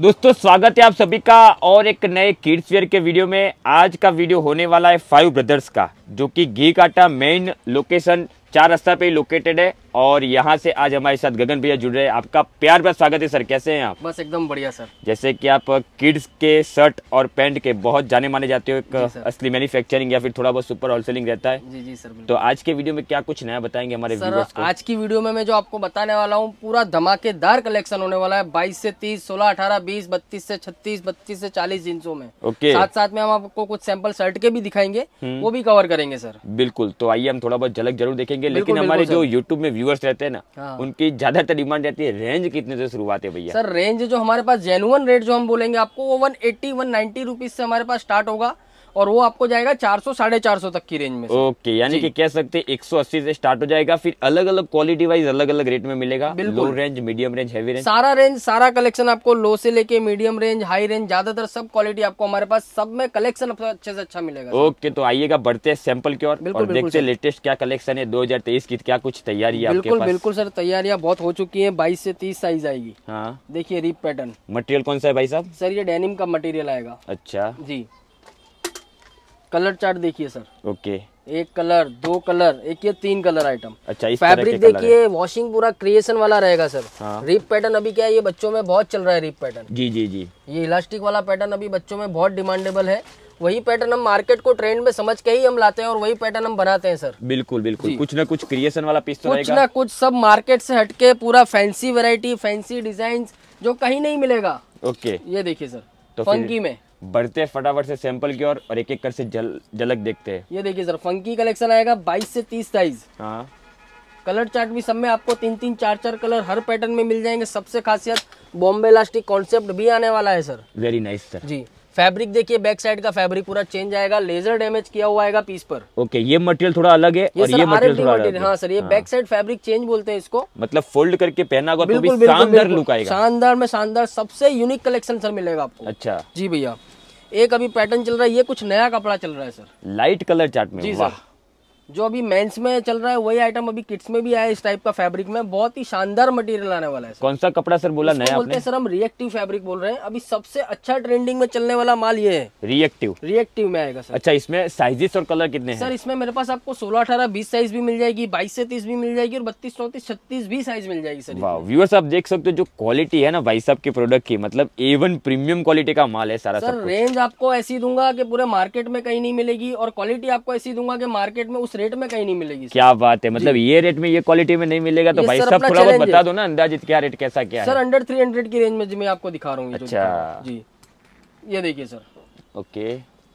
दोस्तों स्वागत है आप सभी का और एक नए किड्स वेयर के वीडियो में आज का वीडियो होने वाला है फाइव ब्रदर्स का जो कि घी काटा मेन लोकेशन चार रास्ता पे लोकेटेड है और यहाँ से आज हमारे साथ गगन भैया जुड़ रहे हैं आपका प्यार प्यार स्वागत है सर कैसे हैं आप बस एकदम बढ़िया सर जैसे कि आप किड्स के शर्ट और पैंट के बहुत जाने माने जाते हो एक असली मैन्युफैक्चरिंग या फिर थोड़ा बहुत सुपर होलसेलिंग रहता है जी जी सर तो आज के वीडियो में क्या कुछ नया बताएंगे हमारे सर आज की वीडियो में मैं जो आपको बताने वाला हूँ पूरा धमाकेदार कलेक्शन होने वाला है बाईस से तीस सोलह अठारह बीस बत्तीस से छत्तीस बत्तीस से चालीस जींसों में ओके साथ साथ में हम आपको कुछ सैंपल शर्ट के भी दिखाएंगे हम्म। वो भी कवर करेंगे सर बिल्कुल तो आइए हम थोड़ा बहुत झलक जरूर देखेंगे लेकिन हमारे जो यूट्यूब में व्यू व्यूअर्स रहते हैं ना हाँ। उनकी ज्यादातर डिमांड रहती है रेंज कितने से शुरुआत है भैया सर रेंज जो हमारे पास जेनुअन रेट जो हम बोलेंगे आपको वो one eighty one ninety rupees से हमारे पास स्टार्ट होगा और वो आपको जाएगा चार सौ साढ़े चार सौ तक की रेंज में ओके यानी कि कह सकते हैं अस्सी से स्टार्ट हो जाएगा फिर अलग अलग क्वालिटी वाइज अलग अलग रेट में मिलेगा low range medium range heavy range सारा रेंज सारा कलेक्शन आपको लो से लेके मीडियम रेंज हाई रेंज ज्यादातर सब क्वालिटी आपको हमारे पास सब में कलेक्शन अच्छे से अच्छा मिलेगा ओके तो आइएगा बढ़ते हैं सैंपल की ओर और देखते लेटेस्ट क्या कलेक्शन है दो की क्या कुछ तैयारी है बिल्कुल बिल्कुल सर तैयारियां बहुत हो चुकी है बाईस से तीस साइज आएगी हाँ देखिए रिप पैटर्न मटेरियल कौन सा है भाई साहब सर ये डेनिम का मटेरियल आएगा अच्छा जी कलर चार्ट देखिए सर ओके एक कलर दो कलर एक या तीन कलर आइटम अच्छा इस फैब्रिक देखिए वॉशिंग पूरा क्रिएशन वाला रहेगा सर रिप हाँ। पैटर्न अभी क्या है ये बच्चों में बहुत चल रहा है रिप पैटर्न जी जी जी ये इलास्टिक वाला पैटर्न अभी बच्चों में बहुत डिमांडेबल है वही पैटर्न हम मार्केट को ट्रेंड में समझ के ही हम लाते हैं और वही पैटर्न हम बनाते हैं सर बिल्कुल बिल्कुल कुछ ना कुछ क्रिएशन वाला पीस तो कुछ ना कुछ सब मार्केट से हटके पूरा फैंसी वेराइटी फैंसी डिजाइन जो कहीं नहीं मिलेगा ओके ये देखिए सर तो फंकी में बढ़ते फटाफट से सैंपल की ओर और एक एक कर से जल झलक देखते हैं ये देखिए सर फंकी कलेक्शन आएगा 22 से 30 साइज हाँ कलर चार्ट भी सब में आपको तीन तीन चार चार कलर हर पैटर्न में मिल जाएंगे सबसे खासियत बॉम्बे लास्टिक कॉन्सेप्ट भी आने वाला है सर वेरी नाइस सर जी फैब्रिक देखिए बैक साइड का फैब्रिक पूरा चेंज आएगा लेजर डैमेज किया हुआ आएगा पीस पर ओके ये मटेरियल थोड़ा अलग है ये और ये मटेरियल थोड़ा अलग हाँ सर ये हाँ। बैक साइड फैब्रिक चेंज बोलते हैं इसको मतलब फोल्ड करके पहना होगा तो भी शानदार लुक आएगा शानदार में शानदार सबसे यूनिक कलेक्शन सर मिलेगा आपको अच्छा जी भैया एक अभी पैटर्न चल रहा है ये कुछ नया कपड़ा चल रहा है सर लाइट कलर चार्ट में जी सर जो अभी मेंस में चल रहा है वही आइटम अभी किड्स में भी आया इस टाइप का फैब्रिक में बहुत ही शानदार मटेरियल आने वाला है कौन सा कपड़ा सर बोला नया बोलते हैं सर हम रिएक्टिव फैब्रिक बोल रहे हैं अभी सबसे अच्छा ट्रेंडिंग में चलने वाला माल ये है रिएक्टिव रिएक्टिव में आएगा सर अच्छा इसमें साइजेस और कलर कितने सर इसमें मेरे पास आपको सोलह अठारह बीस साइज भी मिल जाएगी बाईस से तीस भी मिल जाएगी और बत्तीस चौतीस छत्तीस भी साइज मिल जाएगी सर व्यूअर्स आप देख सकते हो जो क्वालिटी है ना भाई साहब के प्रोडक्ट की मतलब एवन प्रीमियम क्वालिटी का माल है सारा सर रेंज आपको ऐसी दूंगा की पूरे मार्केट में कहीं नहीं मिलेगी और क्वालिटी आपको ऐसी दूंगा की मार्केट में उस रेट में कहीं नहीं मिलेगी क्या बात है मतलब ये रेट में ये क्वालिटी में नहीं मिलेगा तो भाई साहब थोड़ा बता दो ना अंदाजित क्या रेट कैसा क्या सर अंडर थ्री हंड्रेड की रेंज में मैं आपको दिखा रहा हूँ अच्छा जी ये देखिए सर ओके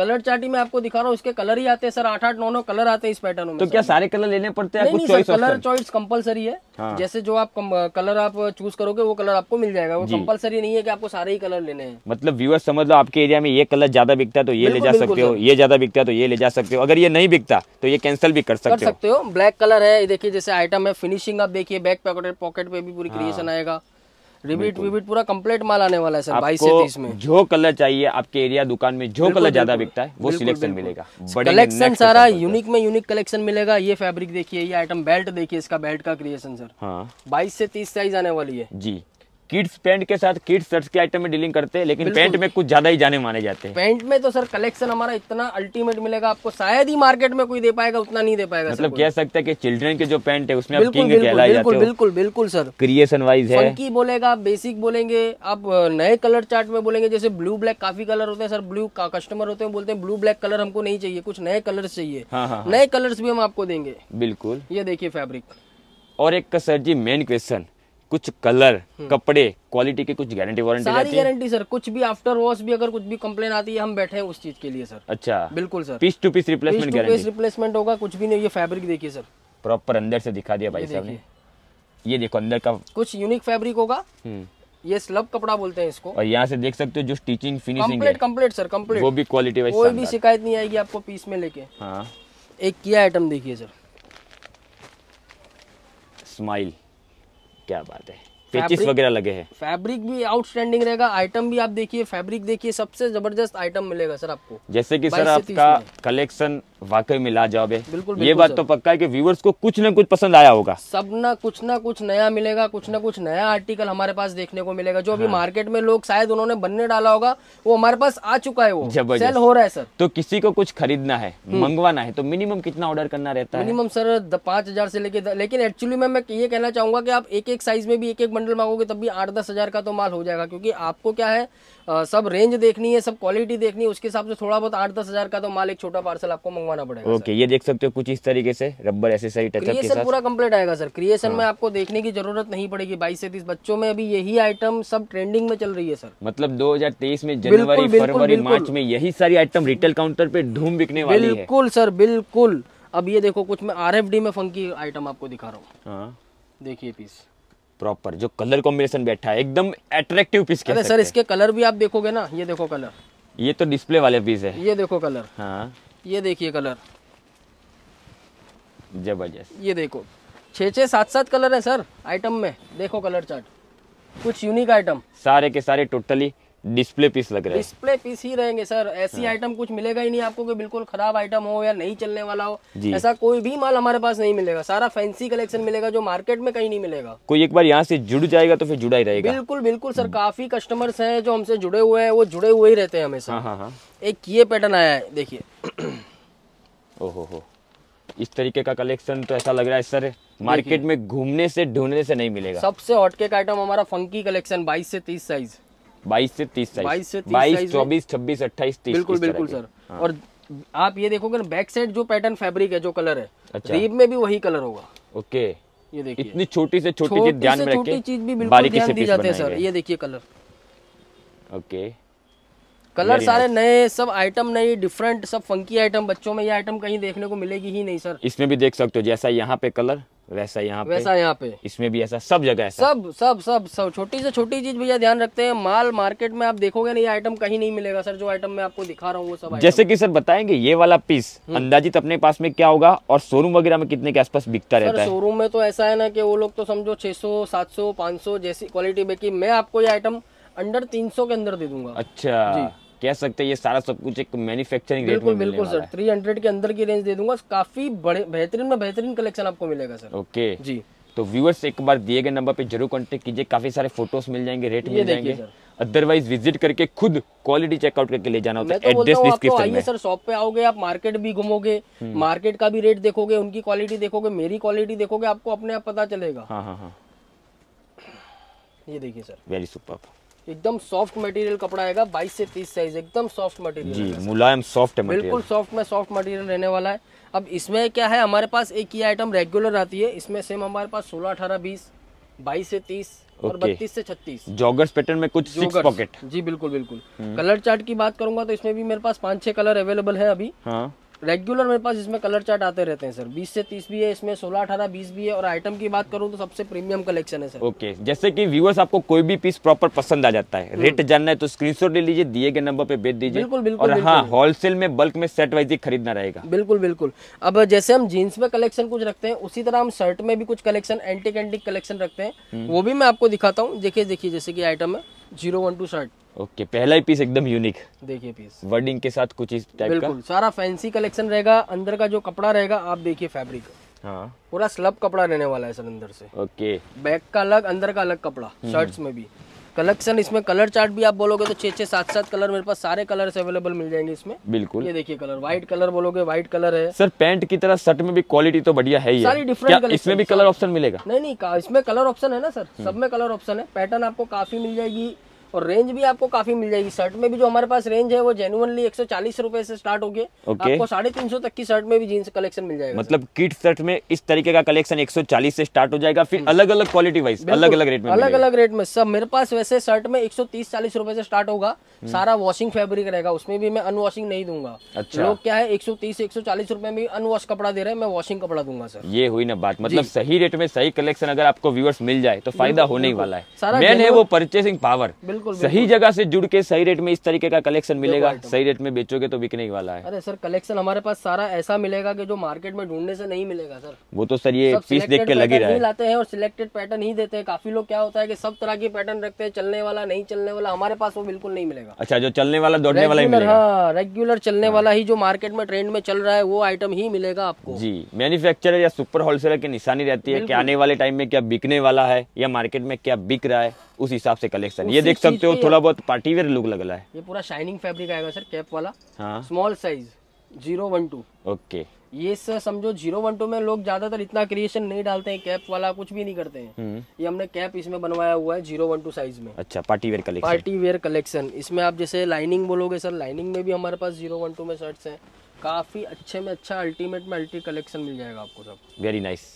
कलर चार्टी में आपको दिखा रहा हूँ इसके कलर ही आते हैं सर आठ आठ नौ नौ कलर आते हैं इस पैटर्न में तो क्या सारे कलर लेने पड़ते हैं नहीं, नहीं सर कलर चॉइस कंपलसरी है हाँ। जैसे जो आप कम, कलर आप चूज करोगे वो कलर आपको मिल जाएगा वो कंपलसरी नहीं है कि आपको सारे ही कलर लेने हैं मतलब व्यूअर्स समझ लो आपके एरिया में ये कलर ज्यादा बिकता है तो ये ले जा सकते हो ये ज्यादा बिकता है तो ये ले जा सकते हो अगर ये नहीं बिकता तो ये कैंसिल भी कर सकते हो ब्लैक कलर है देखिए जैसे आइटम है फिनिशिंग आप देखिए बैक पॉकेट पॉकेट पे भी पूरी क्रिएशन हाँ। आएगा रिबीट विबीट पूरा कंप्लीट माल आने वाला है सर बाईस से तीस में जो कलर चाहिए आपके एरिया दुकान में जो कलर ज्यादा बिकता है वो सिलेक्शन मिलेगा कलेक्शन सारा यूनिक में यूनिक कलेक्शन मिलेगा ये फेब्रिक देखिए ये आइटम बेल्ट देखिए इसका बेल्ट का क्रिएशन सर हाँ बाईस से तीस साइज आने वाली है जी किड्स पैंट के साथ किड्स शर्ट के आइटम में डीलिंग करते हैं लेकिन पैंट में कुछ ज्यादा ही जाने माने जाते हैं पैंट में तो सर कलेक्शन हमारा इतना अल्टीमेट मिलेगा आपको शायद ही मार्केट में कोई दे पाएगा उतना नहीं दे पाएगा मतलब कह सकते हैं कि चिल्ड्रन के जो पैंट है उसमें आप किंग जाते बिल्कुल बिल्कुल सर क्रिएशन वाइज है की बोलेगा बेसिक बोलेंगे आप नए कलर चार्ट में बोलेंगे जैसे ब्लू ब्लैक काफी कलर होते हैं सर ब्लू का कस्टमर होते हैं बोलते हैं ब्लू ब्लैक कलर हमको नहीं चाहिए कुछ नए कलर चाहिए हाँ, हाँ, हाँ। नए कलर्स भी हम आपको देंगे बिल्कुल ये देखिए फैब्रिक और एक सर जी मेन क्वेश्चन कुछ कलर हम्म। कपड़े क्वालिटी के कुछ गारंटी वारंटी सारी गारंटी सर कुछ भी आफ्टर वॉश भी अगर कुछ भी कंप्लेन आती है हम बैठे हैं उस चीज के लिए सर अच्छा बिल्कुल sir piece to piece replacement piece replacement होगा कुछ भी नहीं ये फैब्रिक देखिए सर प्रॉपर अंदर से दिखा दिया भाई साहब ने ये देखो अंदर का कुछ यूनिक फैब्रिक होगा हम्म। ये स्लब कपड़ा बोलते हैं इसको और यहाँ से देख सकते हो जो stitching finishing complete complete sir complete वो भी क्वालिटी वाइज कोई भी शिकायत नहीं आएगी आपको पीस में लेके हाँ एक किया आइटम देखिए सर स्माइल क्या बात है पेचिस वगैरह लगे हैं फैब्रिक भी आउटस्टैंडिंग रहेगा आइटम भी आप देखिए फैब्रिक देखिए सबसे जबरदस्त आइटम मिलेगा सर आपको जैसे कि सर आपका कलेक्शन वाकई में लाजवाब है बिल्कुल, बिल्कुल ये बात तो पक्का है कि व्यूवर्स को कुछ ना कुछ पसंद आया होगा सब ना कुछ ना कुछ नया मिलेगा कुछ ना कुछ नया आर्टिकल हमारे पास देखने को मिलेगा जो अभी हाँ। मार्केट में लोग शायद उन्होंने बनने डाला होगा वो हमारे पास आ चुका है वो सेल हो रहा है सर तो किसी को कुछ खरीदना है हम्म। मंगवाना है तो मिनिमम कितना ऑर्डर करना रहता है मिनिमम सर पाँच हजार से लेके लेकिन एक्चुअली मैं मैं ये कहना चाहूंगा कि आप एक एक साइज में भी एक एक बंडल मांगोगे तब भी आठ दस हजार का तो माल हो जाएगा क्योंकि आपको क्या है सब रेंज देखनी है सब क्वालिटी देखनी है उसके हिसाब से थोड़ा बहुत आठ दस हजार का तो माल एक छोटा पार्सल आपको मंगवा मंगवाना पड़ेगा ओके ये देख सकते हो कुछ इस तरीके से रबर एसेसरी टचअप के साथ पूरा कंप्लीट आएगा सर क्रिएशन हाँ। में आपको देखने की जरूरत नहीं पड़ेगी बाईस से तीस बच्चों में अभी यही आइटम सब ट्रेंडिंग में चल रही है सर मतलब 2023 में जनवरी फरवरी मार्च में यही सारी आइटम रिटेल काउंटर पे धूम बिकने वाली है बिल्कुल सर बिल्कुल अब ये देखो कुछ मैं आर में फंकी आइटम आपको दिखा रहा हूँ हाँ। देखिए पीस प्रॉपर जो कलर कॉम्बिनेशन बैठा है एकदम अट्रैक्टिव पीस अरे सर इसके कलर भी आप देखोगे ना ये देखो कलर ये तो डिस्प्ले वाले पीस है ये देखो कलर हाँ ये देखिए कलर जबरदस्त ये देखो छः छः सात सात कलर है सर आइटम में देखो कलर चार्ट कुछ यूनिक आइटम सारे के सारे टोटली डिस्प्ले पीस लग रहे है डिस्प्ले पीस ही रहेंगे सर ऐसी आइटम हाँ। कुछ मिलेगा ही नहीं आपको कि बिल्कुल खराब आइटम हो या नहीं चलने वाला हो ऐसा कोई भी माल हमारे पास नहीं मिलेगा सारा फैंसी कलेक्शन मिलेगा जो मार्केट में कहीं नहीं मिलेगा कोई एक बार यहाँ से जुड़ जाएगा तो फिर जुड़ा ही रहेगा बिल्कुल बिल्कुल सर हम्म। काफी कस्टमर्स है जो हमसे जुड़े हुए हैं वो जुड़े हुए ही रहते हैं हमेशा हाँ हाँ, हाँ। एक ये पैटर्न आया है देखिए ओहो हो इस तरीके का कलेक्शन तो ऐसा लग रहा है सर मार्केट में घूमने से ढूंढने से नहीं मिलेगा सबसे हॉटकेक आइटम हमारा फंकी कलेक्शन 22 से 30 साइज बाईस से तीस बाईस से बाईस चौबीस छब्बीस अट्ठाईस तीस बिल्कुल बिल्कुल सर हाँ। और आप ये देखोगे ना बैक साइड जो पैटर्न फैब्रिक है जो कलर है अच्छा। रीब में भी वही कलर होगा ओके ये देखिए इतनी छोटी से छोटी चीज ध्यान में छोटी चीज भी बिल्कुल ध्यान दी जाते हैं सर ये देखिए कलर ओके कलर सारे नए सब आइटम नई डिफरेंट सब फंकी आइटम बच्चों में ये आइटम कहीं देखने को मिलेगी ही नहीं सर इसमें भी देख सकते हो जैसा यहाँ पे कलर वैसा यहाँ पे वैसा यहाँ पे इसमें भी ऐसा सब जगह ऐसा सब सब सब सब छोटी से छोटी चीज भैया ध्यान रखते हैं माल मार्केट में आप देखोगे ना ये आइटम कहीं नहीं मिलेगा सर जो आइटम मैं आपको दिखा रहा हूँ वो सब जैसे कि सर बताएंगे ये वाला पीस हम्म। अंदाजित अपने पास में क्या होगा और शोरूम वगैरह में कितने के आसपास बिकता रहता है शोरूम में तो ऐसा है ना की वो लोग तो समझो छह सौ सात सौ सौ जैसी क्वालिटी बेकी मैं आपको ये आइटम अंडर तीन सौ के अंदर दे दूंगा अच्छा कह सकते हैं ये सारा सब कुछ एक मैन्युफैक्चरिंग रेट में बिल्कुल सर थ्री हंड्रेड के अंदर की रेंज दे दूंगा काफी बड़े बेहतरीन में बेहतरीन कलेक्शन आपको मिलेगा सर ओके जी तो व्यूअर्स एक बार दिए गए नंबर पे जरूर कॉन्टेक्ट कीजिए काफी सारे फोटोज मिल जाएंगे रेट मिल जाएंगे अदरवाइज विजिट करके खुद क्वालिटी चेकआउट करके ले जाना होता है तो एड्रेस डिस्क्रिप्शन में सर शॉप पे आओगे आप मार्केट भी घूमोगे मार्केट हम्म। का भी रेट देखोगे उनकी क्वालिटी देखोगे मेरी क्वालिटी देखोगे आपको अपने आप पता चलेगा हाँ हाँ हाँ ये देखिए सर वेरी सुपर एकदम सॉफ्ट मटेरियल कपड़ा आएगा बाईस से तीस साइज एकदम सॉफ्ट मटेरियल जी मुलायम सॉफ्ट है बिल्कुल सॉफ्ट में सॉफ्ट मटेरियल रहने वाला है अब इसमें क्या है हमारे पास एक ही आइटम रेगुलर आती है इसमें सेम हमारे पास सोलह अठारह बीस बाईस से तीस और बत्तीस से छत्तीस जॉगर्स पैटर्न में कुछ पॉकेट जी बिल्कुल बिल्कुल कलर हम्म। चार्ट की बात करूंगा तो इसमें भी मेरे पास पांच छह कलर अवेलेबल है अभी हाँ। रेगुलर मेरे पास इसमें कलर चार्ट आते रहते हैं सर 20 से 30 भी है इसमें 16 अठारह 20 भी है और आइटम की बात करूं तो सबसे प्रीमियम कलेक्शन है सर ओके जैसे कि व्यूअर्स आपको कोई भी पीस प्रॉपर पसंद आ जाता है रेट हम्म. जानना है तो स्क्रीनशॉट ले लीजिए दिए गए नंबर पे भेज दीजिए बिल्कुल बिल्कुल और हाँ होलसेल में बल्क में सेट वाइज ही खरीदना रहेगा बिल्कुल बिल्कुल अब जैसे हम जीन्स में कलेक्शन कुछ रखते हैं उसी तरह हम शर्ट में भी कुछ कलेक्शन एंटिक एंटिक कलेक्शन रखते हैं हम्म। वो भी मैं आपको दिखाता हूँ देखिए देखिए जैसे की आइटम है zero one two shirt okay पहला ही पीस एकदम यूनिक देखिए पीस वर्डिंग के साथ कुछ इस टाइप का? सारा फैंसी कलेक्शन रहेगा अंदर का जो कपड़ा रहेगा आप देखिए फैब्रिक हाँ पूरा स्लब कपड़ा रहने वाला है सर अंदर से ओके बैक का अलग अंदर का अलग कपड़ा शर्ट्स हम्म। में भी कलेक्शन इसमें कलर चार्ट भी आप बोलोगे तो छह छह सात सात कलर मेरे पास सारे कलर अवेलेबल मिल जाएंगे इसमें बिल्कुल ये देखिए कलर व्हाइट कलर बोलोगे व्हाइट कलर है सर पैंट की तरह शर्ट में भी क्वालिटी तो बढ़िया है सारी डिफरेंट इसमें भी कलर ऑप्शन मिलेगा नहीं नहीं इसमें कलर ऑप्शन है ना सर सब हम्म। में कलर ऑप्शन है पैटर्न आपको काफी मिल जाएगी और रेंज भी आपको काफी मिल जाएगी शर्ट में भी जो हमारे पास रेंज है वो जेनुअनली एक सौ से स्टार्ट हो गए आपको साढ़े तीन तक की शर्ट में भी जीन्स कलेक्शन मिल जाएगा मतलब किट शर्ट में इस तरीके का कलेक्शन एक से स्टार्ट हो जाएगा फिर अलग अलग क्वालिटी वाइज अलग अलग रेट में अलग अलग रेट में सब मेरे पास वैसे शर्ट में एक सौ से स्टार्ट होगा hmm. सारा वॉशिंग फेब्रिक रहेगा उसमें भी मैं अनवॉशिंग नहीं दूंगा अच्छा लोग क्या है एक सौ तीस एक सौ चालीस में अनवॉश कपड़ा दे रहे हैं मैं वॉशिंग कपड़ा दूंगा सर ये हुई ना बात मतलब सही रेट में सही कलेक्शन अगर आपको व्यूअर्स मिल जाए तो फायदा होने ही वाला है मेन है वो परचेसिंग पावर बिल्कुल सही जगह से जुड़ के सही रेट में इस तरीके का कलेक्शन मिलेगा सही रेट में बेचोगे तो बिकने वाला है अरे सर कलेक्शन हमारे पास सारा ऐसा मिलेगा कि जो मार्केट में ढूंढने से नहीं मिलेगा सर वो तो सर ये पीस देख के लगी रहा है लाते हैं और सिलेक्टेड पैटर्न ही देते हैं काफी लोग क्या होता है की सब तरह की पैटर्न रखते हैं चलने वाला नहीं चलने वाला हमारे पास वो बिल्कुल नहीं मिलेगा अच्छा जो चलने वाला दौड़ने वाला ही मिलेगा रेगुलर हाँ, चलने हाँ। वाला ही जो मार्केट में ट्रेंड में चल रहा है वो आइटम ही मिलेगा आपको जी मैन्युफैक्चरर या सुपर होलसेलर की निशानी रहती है कि आने वाले टाइम में क्या बिकने वाला है या मार्केट में क्या बिक रहा है उस हिसाब से कलेक्शन ये देख सकते हो थोड़ा बहुत पार्टी वेयर लुक लग रहा है ये पूरा शाइनिंग फैब्रिक आएगा सर कैप वाला small size zero one two okay ये सर समझो जीरो वन टू में लोग ज्यादातर इतना क्रिएशन नहीं डालते हैं कैप वाला कुछ भी नहीं करते हैं हम्म। ये हमने कैप इसमें बनवाया हुआ है जीरो वन टू साइज में अच्छा party wear collection party wear collection इसमें आप जैसे लाइनिंग बोलोगे सर लाइनिंग में भी हमारे पास जीरो वन टू में शर्ट्स हैं काफी अच्छे में अच्छा अल्टीमेट में अल्टी कलेक्शन मिल जाएगा आपको सब वेरी नाइस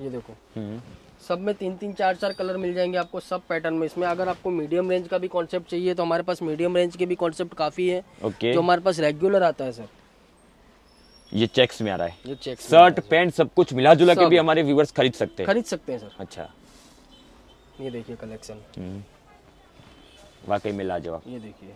ये देखो हम्म। सब में तीन तीन चार चार कलर मिल जाएंगे आपको सब पैटर्न में इसमें अगर आपको मीडियम रेंज का भी कॉन्सेप्ट चाहिए तो हमारे पास मीडियम रेंज के भी कॉन्सेप्ट काफ़ी है okay. जो हमारे पास रेगुलर आता है सर ये चेक्स में आ रहा है ये चेक्स शर्ट पैंट सब कुछ मिला जुला के भी हमारे व्यूवर्स खरीद सकते हैं खरीद सकते हैं सर अच्छा ये देखिए कलेक्शन हम्म। वाकई मिला जवाब ये देखिए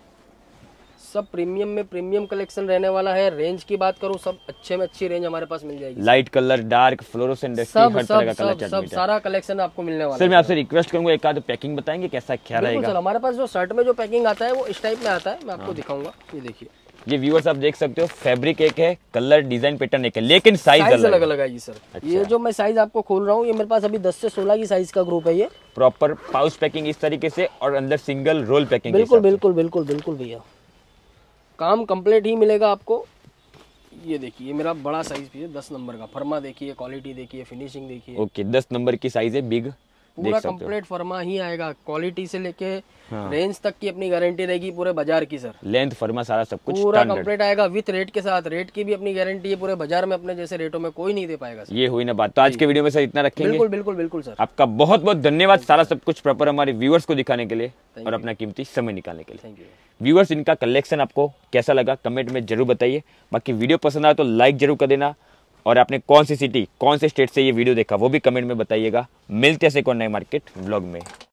सब प्रीमियम में प्रीमियम कलेक्शन रहने वाला है रेंज की बात करूं सब अच्छे में अच्छी रेंज हमारे पास मिल जाएगी लाइट कलर डार्क फ्लोरोसेंट सब हर सब, का कलर सब सारा कलेक्शन आपको मिलने वाला सर मैं आपसे रिक्वेस्ट करूंगा एक आध पैकिंग बताएंगे कैसा क्या रहेगा सर हमारे पास जो शर्ट में जो पैकिंग आता है वो इस टाइप में आता है मैं आपको हाँ। दिखाऊंगा ये देखिए ये व्यूअर्स आप देख सकते हो फैब्रिक एक है कलर डिजाइन पैटर्न एक है लेकिन साइज, अलग अलग आएगी सर अच्छा। ये जो मैं साइज आपको खोल रहा हूँ ये मेरे पास अभी 10 से 16 की साइज का ग्रुप है ये प्रॉपर पाउच पैकिंग इस तरीके से और अंदर सिंगल रोल पैकिंग बिल्कुल बिल्कुल बिल्कुल बिल्कुल भैया काम कंप्लीट ही मिलेगा आपको ये देखिए ये मेरा बड़ा साइज भी है दस नंबर का फर्मा देखिए क्वालिटी देखिए फिनिशिंग देखिए ओके दस नंबर की साइज है बिग पूरा कंप्लीट फर्मा ही आएगा क्वालिटी से लेके हाँ। रेंज तक की अपनी गारंटी रहेगी पूरे बाजार की सर लेंथ फर्मा सारा सब कुछ पूरा कंप्लीट आएगा विथ रेट के साथ रेट की भी अपनी गारंटी है पूरे बाजार में अपने जैसे रेटों में कोई नहीं दे पाएगा सर। ये हुई ना बात तो आज के वीडियो में सर इतना रखेंगे बिल्कुल बिल्कुल बिल्कुल सर आपका बहुत बहुत धन्यवाद सारा सब कुछ प्रॉपर हमारे व्यूवर्स को दिखाने के लिए और अपना कीमती समय निकालने के लिए व्यूवर्स इनका कलेक्शन आपको कैसा लगा कमेंट में जरूर बताइए बाकी वीडियो पसंद आए तो लाइक जरूर कर देना और आपने कौन सी सिटी कौन से स्टेट से ये वीडियो देखा वो भी कमेंट में बताइएगा मिलते ऐसे कौन नए मार्केट ब्लॉग में